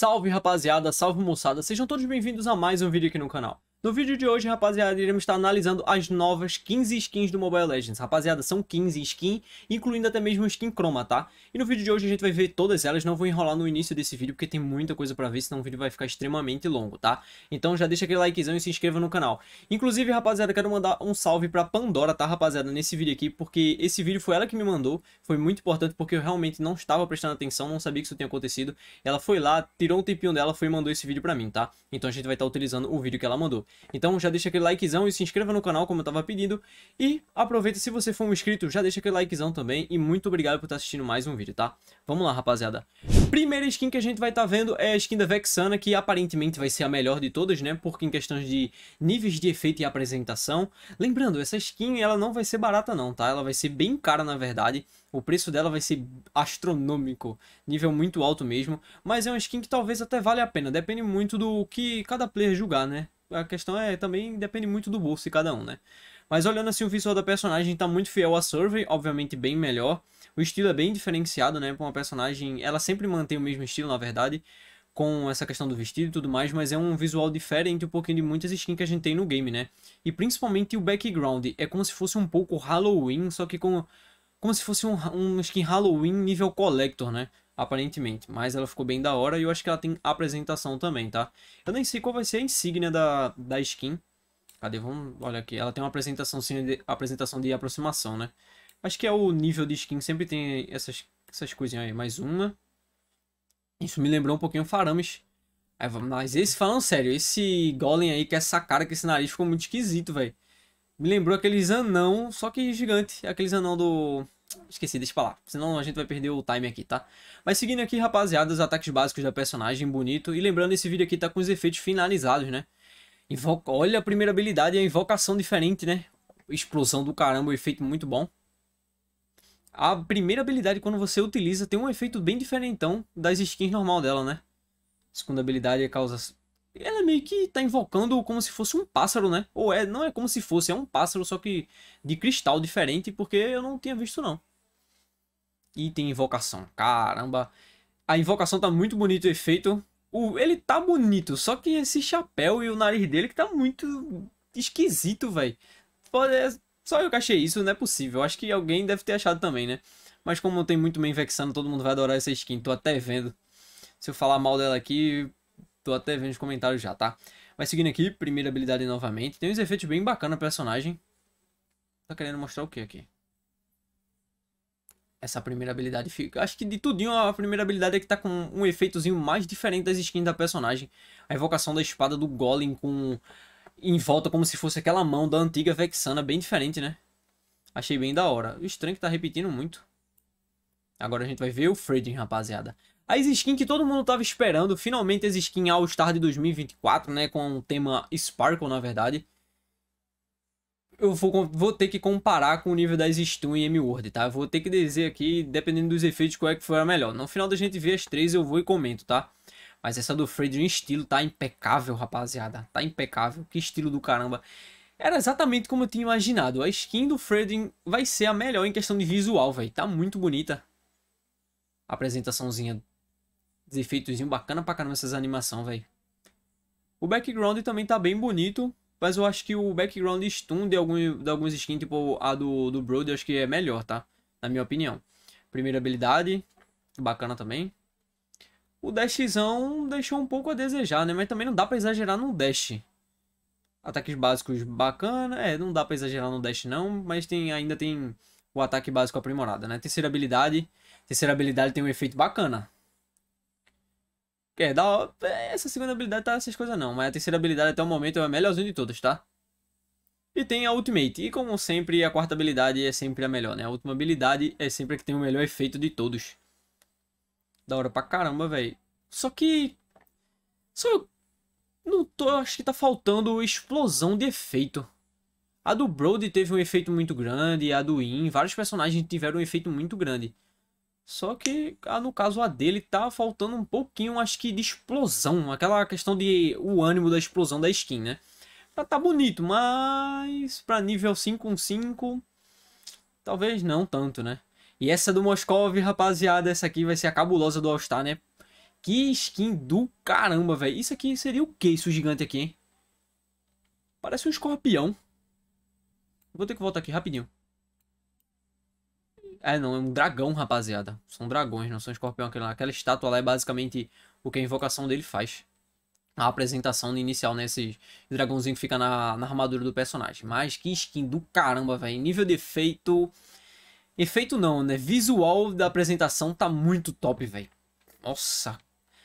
Salve rapaziada, salve moçada, sejam todos bem-vindos a mais um vídeo aqui no canal. No vídeo de hoje, rapaziada, iremos estar analisando as novas 15 skins do Mobile Legends. Rapaziada, são 15 skins, incluindo até mesmo skin croma, tá? E no vídeo de hoje a gente vai ver todas elas, não vou enrolar no início desse vídeo, porque tem muita coisa pra ver, senão o vídeo vai ficar extremamente longo, tá? Então já deixa aquele likezão e se inscreva no canal. Inclusive, rapaziada, quero mandar um salve pra Pandora, tá, rapaziada, nesse vídeo aqui, porque esse vídeo foi ela que me mandou, foi muito importante, porque eu realmente não estava prestando atenção, não sabia que isso tinha acontecido. Ela foi lá, tirou um tempinho dela, foi e mandou esse vídeo pra mim, tá? Então a gente vai estar utilizando o vídeo que ela mandou. Então já deixa aquele likezão e se inscreva no canal como eu tava pedindo. E aproveita se você for um inscrito, já deixa aquele likezão também. E muito obrigado por estar assistindo mais um vídeo, tá? Vamos lá, rapaziada. Primeira skin que a gente vai estar tá vendo é a skin da Vexana, que aparentemente vai ser a melhor de todas, né? Porque em questões de níveis de efeito e apresentação. Lembrando, essa skin ela não vai ser barata não, tá? Ela vai ser bem cara na verdade. O preço dela vai ser astronômico, nível muito alto mesmo, mas é uma skin que talvez até vale a pena, depende muito do que cada player julgar, né? a questão é também depende muito do bolso de cada um, né? Mas olhando assim o visual da personagem tá muito fiel à Survey, obviamente bem melhor. O estilo é bem diferenciado, né? Pra uma personagem, ela sempre mantém o mesmo estilo, na verdade, com essa questão do vestido e tudo mais, mas é um visual diferente um pouquinho de muitas skins que a gente tem no game, né? E principalmente o background, é como se fosse um pouco Halloween, só que com como se fosse um, um skin Halloween nível Collector, né? aparentemente. Mas ela ficou bem da hora e eu acho que ela tem apresentação também, tá? Eu nem sei qual vai ser a insígnia da, da skin. Cadê? Vamos... Olha aqui. Ela tem uma apresentação, sim, de, apresentação de aproximação, né? Acho que é o nível de skin. Sempre tem essas, essas coisinhas aí. Mais uma. Isso me lembrou um pouquinho Farames. É, mas esse, falando sério, esse golem aí, que é essa cara, que esse nariz ficou muito esquisito, velho. Me lembrou aqueles anão, só que gigante. Aqueles anão do Esqueci, deixa pra lá. Senão a gente vai perder o time aqui, tá? Mas seguindo aqui, rapaziada, os ataques básicos da personagem, bonito. E lembrando, esse vídeo aqui tá com os efeitos finalizados, né? Invoca... Olha a primeira habilidade, é a invocação diferente, né? Explosão do caramba, um efeito muito bom. A primeira habilidade, quando você utiliza, tem um efeito bem diferentão das skins normal dela, né? A segunda habilidade é causa... Ela meio que tá invocando como se fosse um pássaro, né? Ou é, não é como se fosse, é um pássaro, só que de cristal diferente, porque eu não tinha visto não. E tem invocação. Caramba. A invocação tá muito bonito o efeito. O, ele tá bonito, só que esse chapéu e o nariz dele que tá muito esquisito, velho. É, só eu que achei isso, não é possível. Acho que alguém deve ter achado também, né? Mas como tem muito bem vexando, todo mundo vai adorar essa skin. Tô até vendo. Se eu falar mal dela aqui, tô até vendo os comentários já, tá? Mas seguindo aqui, primeira habilidade novamente. Tem uns efeitos bem bacana personagem. Tá querendo mostrar o que aqui? essa primeira habilidade fica. Acho que de tudinho a primeira habilidade é que tá com um efeitozinho mais diferente das skins da personagem. A evocação da espada do Golem com em volta como se fosse aquela mão da antiga Vexana, bem diferente, né? Achei bem da hora. O estranho é que tá repetindo muito. Agora a gente vai ver o Freedom, rapaziada. As skins que todo mundo tava esperando, finalmente as skins All Star de 2024, né? Com o tema Sparkle, na verdade eu vou, vou ter que comparar com o nível das Steam e M-Word, tá? Eu vou ter que dizer aqui, dependendo dos efeitos, qual é que foi a melhor. No final da gente vê as três, eu vou e comento, tá? Mas essa do em estilo tá impecável, rapaziada. Tá impecável. Que estilo do caramba. Era exatamente como eu tinha imaginado. A skin do Fredrin vai ser a melhor em questão de visual, velho. Tá muito bonita. A apresentaçãozinha. Efeitozinho bacana pra caramba essas animações, velho. O background também tá bem bonito. Mas eu acho que o background stun de, algum, de alguns skins, tipo a do, do Brody, eu acho que é melhor, tá? Na minha opinião. Primeira habilidade, bacana também. O dashzão deixou um pouco a desejar, né? Mas também não dá pra exagerar no dash. Ataques básicos bacana, é, não dá pra exagerar no dash não, mas tem, ainda tem o ataque básico aprimorado, né? Terceira habilidade, terceira habilidade tem um efeito bacana. É, essa segunda habilidade tá essas coisas não, mas a terceira habilidade até o momento é a melhorzinha de todas, tá? E tem a Ultimate, e como sempre a quarta habilidade é sempre a melhor, né? A última habilidade é sempre a que tem o melhor efeito de todos. Da hora pra caramba, velho. Só que... Só... Não tô... Acho que tá faltando explosão de efeito. A do Brody teve um efeito muito grande, a do In, vários personagens tiveram um efeito muito grande. Só que ah, no caso a dele tá faltando um pouquinho, acho que de explosão, aquela questão de o ânimo da explosão da skin, né? tá, tá bonito, mas para nível 5, talvez não tanto, né? E essa do Moscov, rapaziada, essa aqui vai ser a cabulosa do All-Star, né? Que skin do caramba, velho. Isso aqui seria o que isso gigante aqui, hein? Parece um escorpião. Vou ter que voltar aqui rapidinho. É, não, é um dragão, rapaziada. São dragões, não são escorpião. Aquela, aquela estátua lá é basicamente o que a invocação dele faz. A apresentação inicial, né? Esse dragãozinho que fica na, na armadura do personagem. Mas que skin do caramba, velho. Nível de efeito... Efeito não, né? Visual da apresentação tá muito top, velho. Nossa.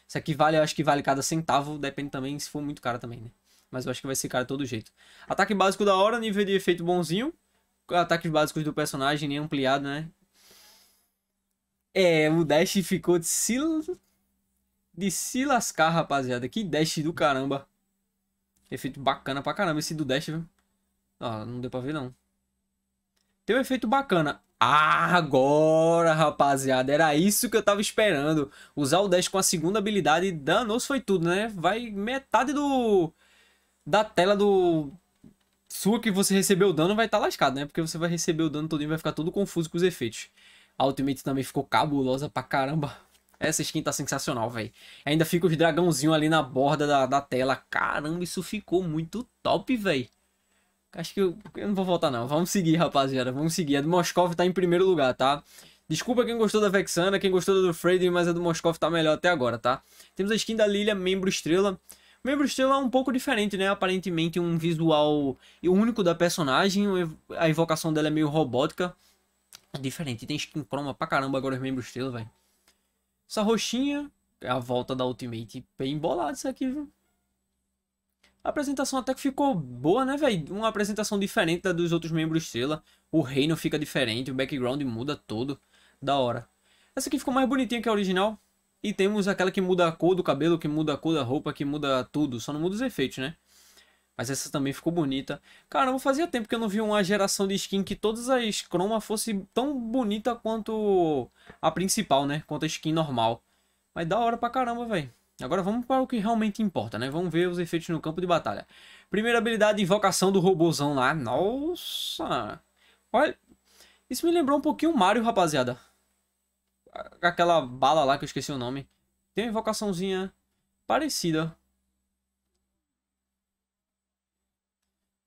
Isso aqui vale, eu acho que vale cada centavo. Depende também se for muito caro também, né? Mas eu acho que vai ser caro todo jeito. Ataque básico da hora, nível de efeito bonzinho ataques básicos do personagem nem ampliado, né? É, o Dash ficou de se, de se lascar, rapaziada. Que Dash do caramba. Efeito bacana pra caramba esse do Dash, viu? Ah, não deu pra ver, não. Tem um efeito bacana. Ah, agora, rapaziada. Era isso que eu tava esperando. Usar o Dash com a segunda habilidade. Danos foi tudo, né? Vai metade do... Da tela do... Sua que você recebeu o dano vai estar tá lascado, né? Porque você vai receber o dano todinho e vai ficar todo confuso com os efeitos. A Ultimate também ficou cabulosa pra caramba. Essa skin tá sensacional, velho. Ainda fica os dragãozinho ali na borda da, da tela. Caramba, isso ficou muito top, velho. Acho que eu, eu, não vou voltar, não. Vamos seguir, rapaziada. Vamos seguir. A do Moskov tá em primeiro lugar, tá? Desculpa quem gostou da Vexana, quem gostou do Freddy, mas a do Moskov tá melhor até agora, tá? Temos a skin da Lilia, Membro Estrela. Membro Estrela é um pouco diferente, né? Aparentemente um visual único da personagem. A evocação dela é meio robótica. Diferente. tem skin croma pra caramba agora os membros estrela velho. Essa roxinha é a volta da Ultimate. Bem bolado isso aqui, viu? A apresentação até que ficou boa, né, velho? Uma apresentação diferente da dos outros membros Estrela. O reino fica diferente, o background muda todo. Da hora. Essa aqui ficou mais bonitinha que a original. E temos aquela que muda a cor do cabelo, que muda a cor da roupa, que muda tudo. Só não muda os efeitos, né? Mas essa também ficou bonita. caramba, fazia tempo que eu não vi uma geração de skin que todas as cromas fosse tão bonita quanto a principal, né? Quanto a skin normal. Mas da hora pra caramba, velho. Agora vamos para o que realmente importa, né? Vamos ver os efeitos no campo de batalha. Primeira habilidade, invocação do robôzão lá. Nossa! Olha, isso me lembrou um pouquinho o Mario, rapaziada. Aquela bala lá que eu esqueci o nome. Tem uma invocaçãozinha parecida.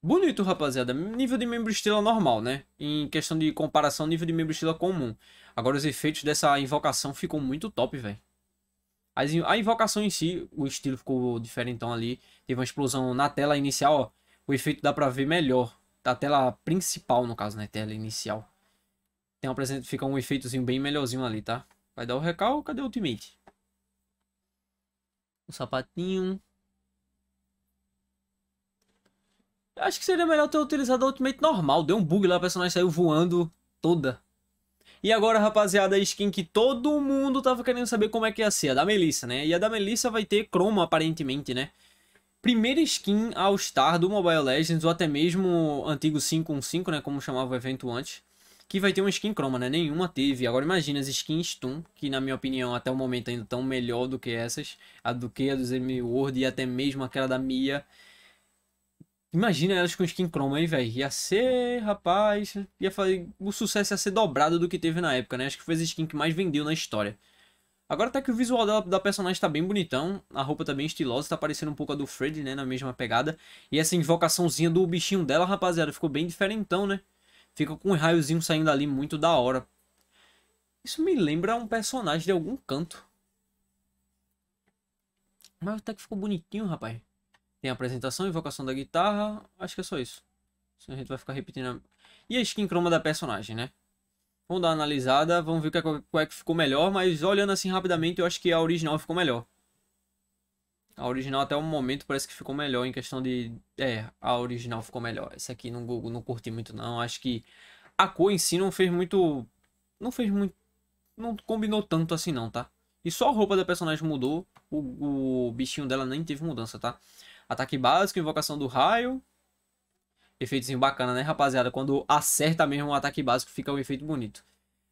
Bonito, rapaziada. Nível de membro estrela normal, né? Em questão de comparação, nível de membro estrela comum. Agora, os efeitos dessa invocação ficam muito top, velho. A invocação em si, o estilo ficou diferentão ali. Teve uma explosão na tela inicial, ó. O efeito dá pra ver melhor. Da tela principal, no caso, né? Tela inicial. Tem uma, fica um efeitozinho bem melhorzinho ali, tá? Vai dar o recal. Cadê o ultimate? O sapatinho. acho que seria melhor ter utilizado a Ultimate normal. Deu um bug lá, o personagem saiu voando toda. E agora, rapaziada, a skin que todo mundo tava querendo saber como é que ia ser, a da Melissa, né? E a da Melissa vai ter cromo, aparentemente, né? Primeira skin All-Star do Mobile Legends, ou até mesmo antigo 515, né? Como chamava o evento antes. Que vai ter uma skin croma, né? Nenhuma teve. Agora imagina as skins Stun, que na minha opinião até o momento ainda estão melhor do que essas. A do que a do Zemi World e até mesmo aquela da Mia. Imagina elas com skin chroma aí, velho. Ia ser, rapaz. Ia fazer. O sucesso ia ser dobrado do que teve na época, né? Acho que foi a skin que mais vendeu na história. Agora tá que o visual da, da personagem tá bem bonitão, a roupa tá bem estilosa, tá parecendo um pouco a do Fred, né, na mesma pegada. E essa invocaçãozinha do bichinho dela, rapaziada, ficou bem diferentão, né? Fica com um raiozinho saindo ali muito da hora. Isso me lembra um personagem de algum canto. Mas até que ficou bonitinho, rapaz. Tem a apresentação, invocação da guitarra. Acho que é só isso. Senão a gente vai ficar repetindo. E a skin croma da personagem, né? Vamos dar uma analisada, vamos ver é qual é que ficou melhor, mas olhando assim rapidamente, eu acho que a original ficou melhor. A original até o momento parece que ficou melhor em questão de... É, a original ficou melhor. Essa aqui no Google não curti muito não, acho que a cor em si não fez muito... Não fez muito... Não combinou tanto assim não, tá? E só a roupa da personagem mudou, o, o bichinho dela nem teve mudança, tá? Ataque básico, invocação do raio. Efeitozinho bacana, né, rapaziada? Quando acerta mesmo um ataque básico, fica um efeito bonito.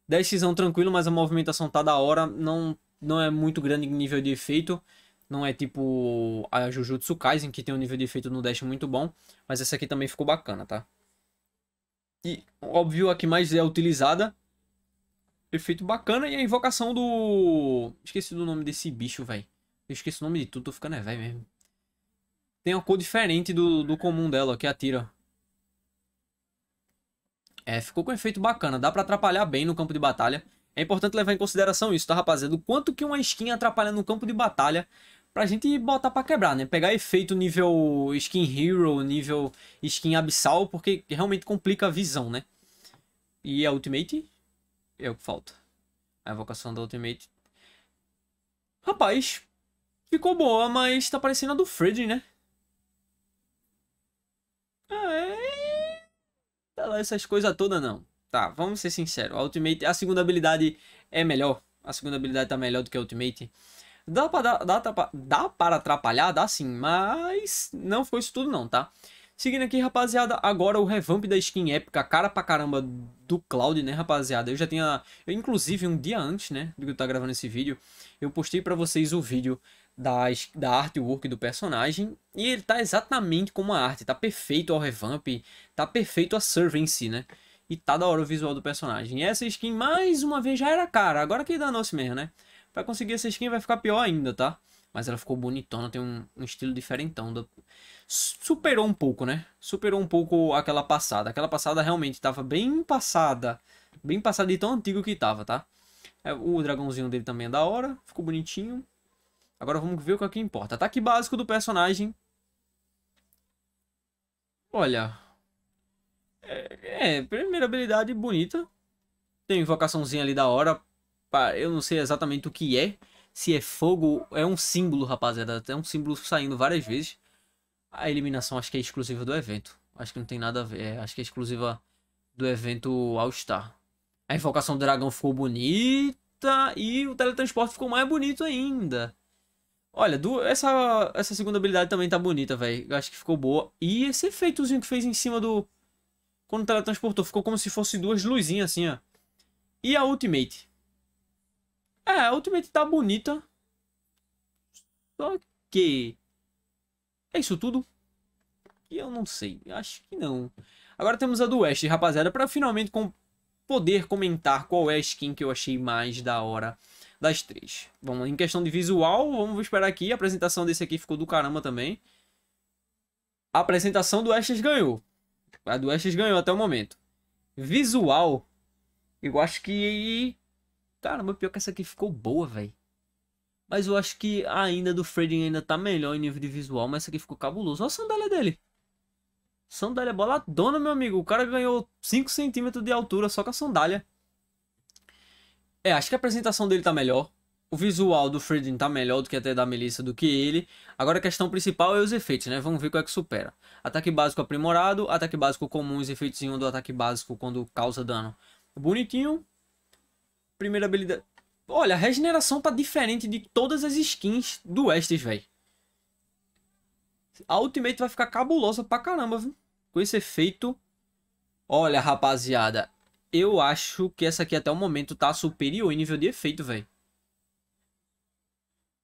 10x tranquilo, mas a movimentação tá da hora. Não, não é muito grande nível de efeito. Não é tipo a Jujutsu Kaisen, que tem um nível de efeito no dash muito bom. Mas essa aqui também ficou bacana, tá? E, óbvio, a que mais é utilizada. Efeito bacana. E a invocação do... Esqueci do nome desse bicho, velho. Eu esqueci o nome de tudo, tô ficando é velho mesmo tem uma cor diferente do, do comum dela, que é atira. É, ficou com um efeito bacana. Dá pra atrapalhar bem no campo de batalha. É importante levar em consideração isso, tá, rapaziada? O quanto que uma skin atrapalha no campo de batalha pra gente botar pra quebrar, né? Pegar efeito nível skin hero, nível skin abissal, porque realmente complica a visão, né? E a ultimate? É o que falta. A evocação da ultimate. Rapaz, ficou boa, mas tá parecendo a do Fred, né? ela essas coisas todas, não. Tá, vamos ser sinceros. A Ultimate, a segunda habilidade é melhor. A segunda habilidade tá melhor do que a Ultimate. Dá pra, dá, dá, pra, dá para atrapalhar? Dá sim, mas não foi isso tudo não, tá? Seguindo aqui, rapaziada, agora o revamp da skin épica, cara pra caramba do Cloud, né, rapaziada? Eu já tinha, eu, inclusive um dia antes, né, do que eu estar gravando esse vídeo, eu postei pra vocês o vídeo da, da artwork do personagem. E ele tá exatamente como a arte. Tá perfeito ao revamp. Tá perfeito a serve em si, né? E tá da hora o visual do personagem. E essa skin, mais uma vez, já era cara. Agora que danou-se mesmo, né? Pra conseguir essa skin vai ficar pior ainda, tá? Mas ela ficou bonitona, tem um, um estilo diferentão. Do... Superou um pouco, né? Superou um pouco aquela passada. Aquela passada realmente tava bem passada. Bem passada de tão antigo que tava, tá? É, o dragãozinho dele também é da hora. Ficou bonitinho. Agora vamos ver é o que importa. Ataque básico do personagem. Olha. É, é primeira habilidade bonita. Tem invocaçãozinha ali da hora. Eu não sei exatamente o que é. Se é fogo, é um símbolo, rapaziada. É um símbolo saindo várias vezes. A eliminação acho que é exclusiva do evento. Acho que não tem nada a ver. É, acho que é exclusiva do evento All Star. A invocação do dragão ficou bonita e o teletransporte ficou mais bonito ainda. Olha, do, essa, essa segunda habilidade também tá bonita, velho. Acho que ficou boa. E esse efeitozinho que fez em cima do... Quando teletransportou, ficou como se fosse duas luzinhas assim, ó. E a Ultimate? É, a Ultimate tá bonita. Só que... É isso tudo? E eu não sei. Acho que não. Agora temos a do West, rapaziada. para finalmente com... poder comentar qual é a skin que eu achei mais da hora das três. Vamos em questão de visual, vamos esperar aqui. A apresentação desse aqui ficou do caramba também. A apresentação do Estes ganhou. A do Estes ganhou até o momento. Visual, eu acho que. Caramba, pior que essa aqui ficou boa, velho. Mas eu acho que ainda do Fred ainda tá melhor em nível de visual, mas essa aqui ficou cabuloso. Olha a sandália dele. Sandália boladona, meu amigo. O cara ganhou 5 centímetros de altura só com a sandália. É, acho que a apresentação dele tá melhor. O visual do Fredin tá melhor do que até da Melissa do que ele. Agora a questão principal é os efeitos, né? Vamos ver qual é que supera. Ataque básico aprimorado, ataque básico comum, os efeitos do ataque básico quando causa dano. Bonitinho. Primeira habilidade. Olha, a regeneração tá diferente de todas as skins do Estes, velho. A Ultimate vai ficar cabulosa pra caramba, viu? Com esse efeito. Olha, rapaziada eu acho que essa aqui até o momento tá superior em nível de efeito, velho.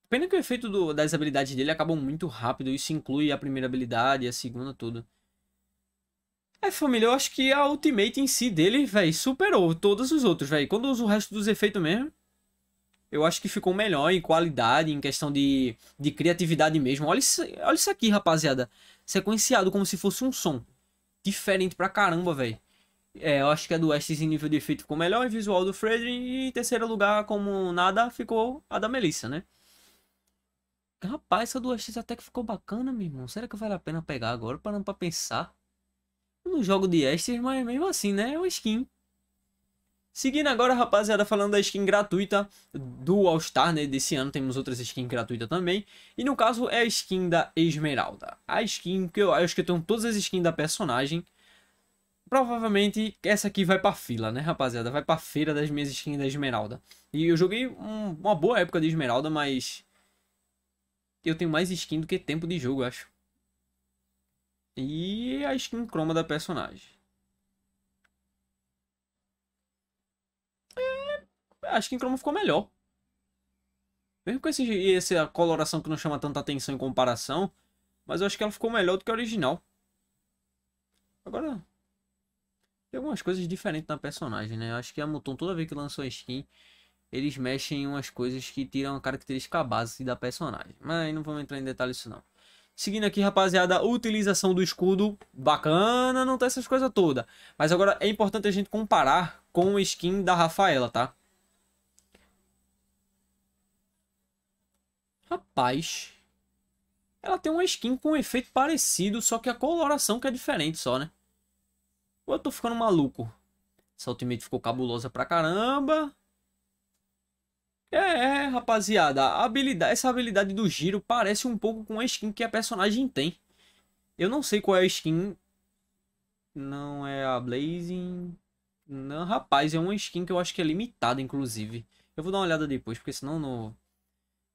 Pena que o efeito do, das habilidades dele acabam muito rápido. Isso inclui a primeira habilidade, a segunda, tudo. É, família, eu acho que a ultimate em si dele, velho, superou todos os outros, velho. Quando eu uso o resto dos efeitos mesmo, eu acho que ficou melhor em qualidade, em questão de, de criatividade mesmo. Olha isso, olha isso aqui, rapaziada. Sequenciado como se fosse um som. Diferente pra caramba, velho. É, eu acho que a do Estes em nível de efeito ficou melhor, e visual do Fredrin, e em terceiro lugar, como nada, ficou a da Melissa, né? Rapaz, essa do Estes até que ficou bacana, meu irmão. Será que vale a pena pegar agora, parando pra pensar? Eu não jogo de Estes, mas mesmo assim, né? É uma skin. Seguindo agora, rapaziada, falando da skin gratuita do All-Star, né? Desse ano temos outras skins gratuitas também. E no caso é a skin da Esmeralda. A skin que eu acho que eu tenho todas as skins da personagem. Provavelmente essa aqui vai pra fila, né, rapaziada? Vai pra feira das minhas skins da Esmeralda. E eu joguei um, uma boa época de Esmeralda, mas... Eu tenho mais skin do que tempo de jogo, acho. E a skin croma da personagem. É, a skin croma ficou melhor. Mesmo com esse, essa coloração que não chama tanta atenção em comparação, mas eu acho que ela ficou melhor do que a original. Agora, tem algumas coisas diferentes na personagem, né? Eu acho que a Muton, toda vez que lançou a skin, eles mexem em umas coisas que tiram a característica base da personagem. Mas não vamos entrar em detalhes isso não. Seguindo aqui, rapaziada, utilização do escudo, bacana, não tá essas coisas todas. Mas agora é importante a gente comparar com a skin da Rafaela, tá? Rapaz, ela tem uma skin com um efeito parecido, só que a coloração que é diferente só, né? Ou eu tô ficando maluco? Essa Ultimate ficou cabulosa pra caramba. É, é, rapaziada, a habilidade, essa habilidade do giro parece um pouco com a skin que a personagem tem. Eu não sei qual é a skin. Não é a Blazing. Não, rapaz, é uma skin que eu acho que é limitada, inclusive. Eu vou dar uma olhada depois, porque senão não...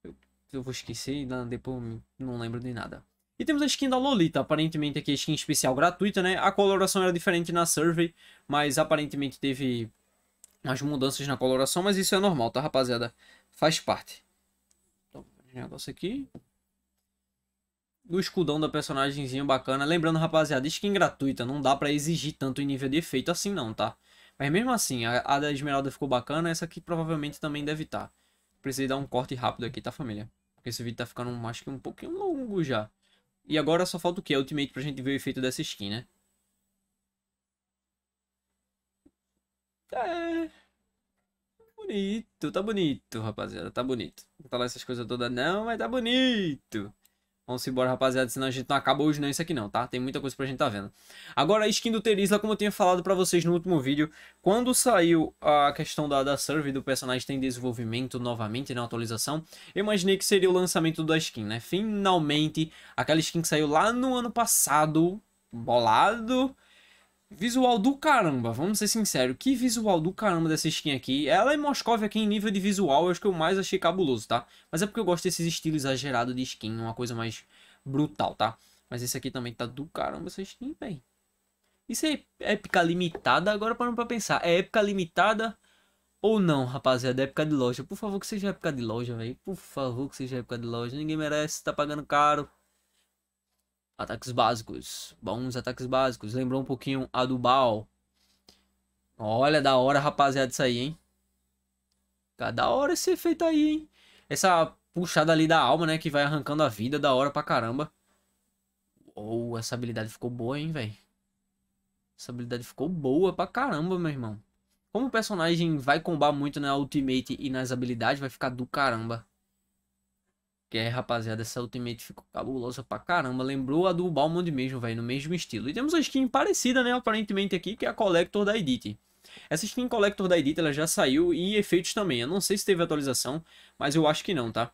eu, eu vou esquecer e depois não lembro de nada. E temos a skin da Lolita, aparentemente aqui a skin especial gratuita, né? A coloração era diferente na Survey, mas aparentemente teve umas mudanças na coloração, mas isso é normal, tá, rapaziada? Faz parte. Então, negócio aqui. O escudão da personagemzinha bacana. Lembrando, rapaziada, skin gratuita, não dá pra exigir tanto em nível de efeito assim não, tá? Mas mesmo assim, a, a da Esmeralda ficou bacana, essa aqui provavelmente também deve estar. Tá. Precisei dar um corte rápido aqui, tá, família? Porque esse vídeo tá ficando, acho que um pouquinho longo já. E agora só falta o que? Ultimate pra gente ver o efeito dessa skin, né? É. Bonito, tá bonito, rapaziada. Tá bonito. Não tá lá essas coisas todas, não, mas tá bonito. Vamos embora, rapaziada, senão a gente não acaba hoje não isso aqui não, tá? Tem muita coisa pra gente tá vendo. Agora, a skin do Terisla, como eu tinha falado pra vocês no último vídeo, quando saiu a questão da, da survey do personagem tem desenvolvimento novamente na né, atualização, eu imaginei que seria o lançamento da skin, né? Finalmente, aquela skin que saiu lá no ano passado, bolado, Visual do caramba, vamos ser sinceros. Que visual do caramba dessa skin aqui. Ela em é Moscov aqui em nível de visual eu acho que eu mais achei cabuloso, tá? Mas é porque eu gosto desses estilos exagerados de skin, uma coisa mais brutal, tá? Mas esse aqui também tá do caramba essa skin, velho. Isso é época limitada? Agora parando pra pensar. É época limitada ou não, rapaziada? É época de loja. Por favor que seja época de loja, velho. Por favor que seja época de loja. Ninguém merece, tá pagando caro. Ataques básicos. Bons ataques básicos. Lembrou um pouquinho a do Baal. Olha, da hora, rapaziada, isso aí, hein? Tá da hora esse efeito aí, hein? Essa puxada ali da alma, né? Que vai arrancando a vida, da hora pra caramba. Ou oh, essa habilidade ficou boa, hein, velho? Essa habilidade ficou boa pra caramba, meu irmão. Como o personagem vai combar muito na Ultimate e nas habilidades, vai ficar do caramba. Que é, rapaziada, essa Ultimate ficou cabulosa pra caramba. Lembrou a do Balmond mesmo, velho, no mesmo estilo. E temos uma skin parecida, né, aparentemente aqui, que é a Collector da Edith. Essa skin Collector da Edith, ela já saiu e efeitos também. Eu não sei se teve atualização, mas eu acho que não, tá?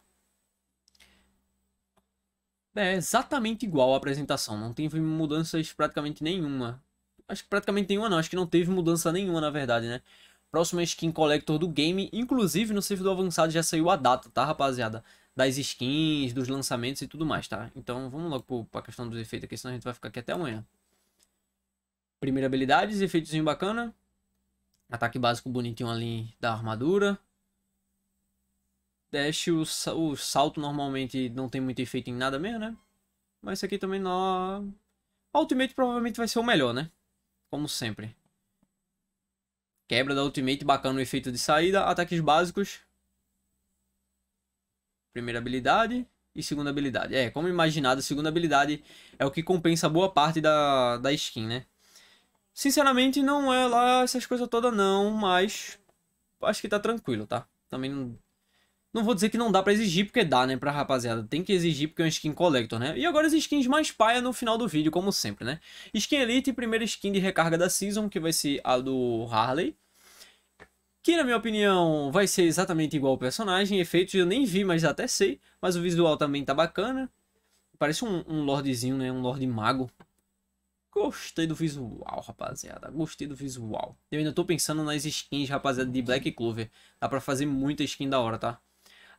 É exatamente igual a apresentação, não teve mudanças praticamente nenhuma. Acho que praticamente nenhuma não, acho que não teve mudança nenhuma na verdade, né? Próxima skin Collector do game, inclusive no servidor avançado já saiu a data, tá rapaziada? das skins, dos lançamentos e tudo mais, tá? Então vamos logo para a questão dos efeitos aqui, senão a gente vai ficar aqui até amanhã. Primeira habilidade, efeitozinho bacana. Ataque básico bonitinho ali da armadura. Dash, o, o salto normalmente não tem muito efeito em nada mesmo, né? Mas isso aqui também não... Ultimate provavelmente vai ser o melhor, né? Como sempre. Quebra da Ultimate, bacana o efeito de saída. Ataques básicos, Primeira habilidade e segunda habilidade. É, como imaginado, a segunda habilidade é o que compensa boa parte da, da skin, né? Sinceramente, não é lá essas coisas todas não, mas acho que tá tranquilo, tá? Também não... Não vou dizer que não dá pra exigir, porque dá, né, pra rapaziada. Tem que exigir porque é um skin collector, né? E agora as skins mais paia no final do vídeo, como sempre, né? Skin Elite, primeira skin de recarga da Season, que vai ser a do Harley que na minha opinião vai ser exatamente igual ao personagem. Efeitos eu nem vi, mas até sei. Mas o visual também tá bacana. Parece um, um lordezinho, né? Um lorde mago. Gostei do visual, rapaziada. Gostei do visual. Eu ainda tô pensando nas skins, rapaziada, de Black Clover. Dá pra fazer muita skin da hora, tá?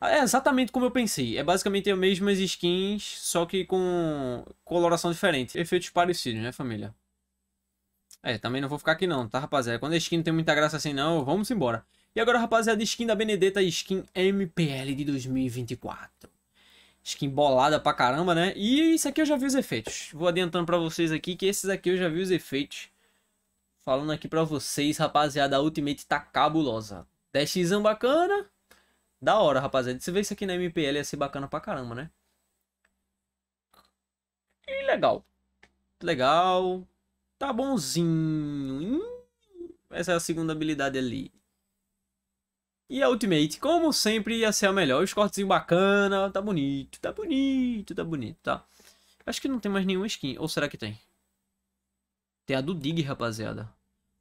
Ah, é exatamente como eu pensei. É basicamente as mesmas skins, só que com coloração diferente. Efeitos parecidos, né, família? É, também não vou ficar aqui não, tá, rapaziada? Quando a skin não tem muita graça assim não, vamos embora. E agora, rapaziada, skin da Benedetta, skin MPL de 2024. Skin bolada pra caramba, né? E isso aqui eu já vi os efeitos. Vou adiantando pra vocês aqui que esses aqui eu já vi os efeitos. Falando aqui pra vocês, rapaziada, a Ultimate tá cabulosa. 10 bacana. Da hora, rapaziada. Se vê isso aqui na MPL ia ser bacana pra caramba, né? E legal. Legal. Tá bonzinho. Hum, essa é a segunda habilidade ali. E a Ultimate, como sempre, ia ser a melhor. Os cortes bacana, tá bonito, tá bonito, tá bonito, tá. Acho que não tem mais nenhuma skin. Ou será que tem? Tem a do Dig, rapaziada.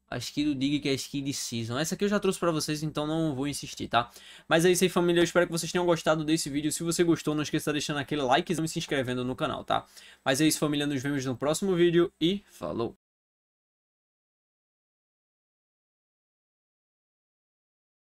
A skin do Dig, que é a skin de Season. Essa aqui eu já trouxe pra vocês, então não vou insistir, tá? Mas é isso aí, família. Eu espero que vocês tenham gostado desse vídeo. Se você gostou, não esqueça de deixar aquele like e se inscrevendo no canal, tá? Mas é isso, família. Nos vemos no próximo vídeo e falou!